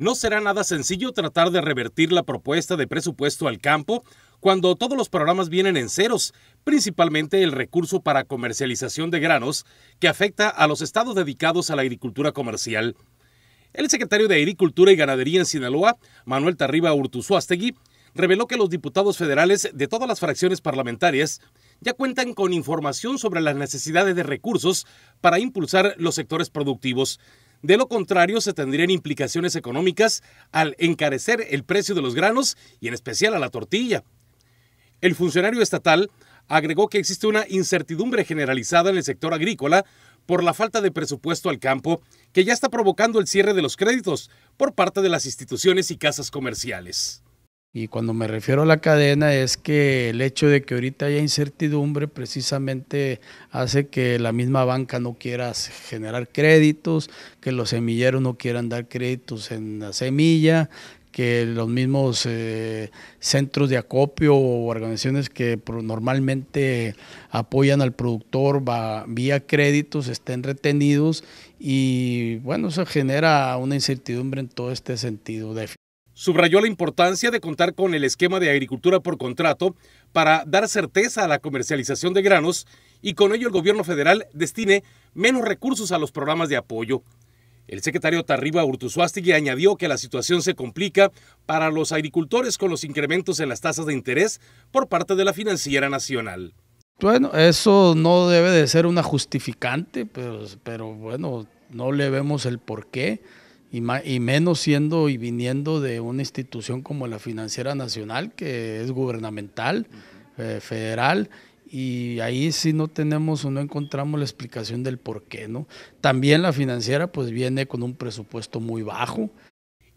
No será nada sencillo tratar de revertir la propuesta de presupuesto al campo cuando todos los programas vienen en ceros, principalmente el recurso para comercialización de granos que afecta a los estados dedicados a la agricultura comercial. El secretario de Agricultura y Ganadería en Sinaloa, Manuel Tarriba Urtuzuastegui, reveló que los diputados federales de todas las fracciones parlamentarias ya cuentan con información sobre las necesidades de recursos para impulsar los sectores productivos de lo contrario, se tendrían implicaciones económicas al encarecer el precio de los granos y en especial a la tortilla. El funcionario estatal agregó que existe una incertidumbre generalizada en el sector agrícola por la falta de presupuesto al campo que ya está provocando el cierre de los créditos por parte de las instituciones y casas comerciales. Y cuando me refiero a la cadena es que el hecho de que ahorita haya incertidumbre precisamente hace que la misma banca no quiera generar créditos, que los semilleros no quieran dar créditos en la semilla, que los mismos eh, centros de acopio o organizaciones que normalmente apoyan al productor vía créditos estén retenidos y bueno, eso genera una incertidumbre en todo este sentido subrayó la importancia de contar con el esquema de agricultura por contrato para dar certeza a la comercialización de granos y con ello el gobierno federal destine menos recursos a los programas de apoyo. El secretario Tarriba Urtusuástegui añadió que la situación se complica para los agricultores con los incrementos en las tasas de interés por parte de la Financiera Nacional. Bueno, eso no debe de ser una justificante, pero, pues, pero bueno, no le vemos el por qué y, menos siendo y viniendo de una institución como la Financiera Nacional, que es gubernamental, eh, federal, y ahí sí no tenemos o no encontramos la explicación del por qué, ¿no? También la financiera pues viene con un presupuesto muy bajo.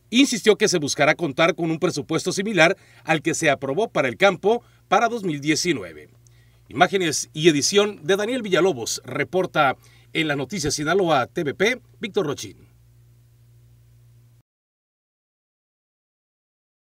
Insistió que se buscará contar con un presupuesto similar al que se aprobó para el campo para 2019. Imágenes y edición de Daniel Villalobos, reporta en la Noticia Sinaloa TVP, Víctor Rochín.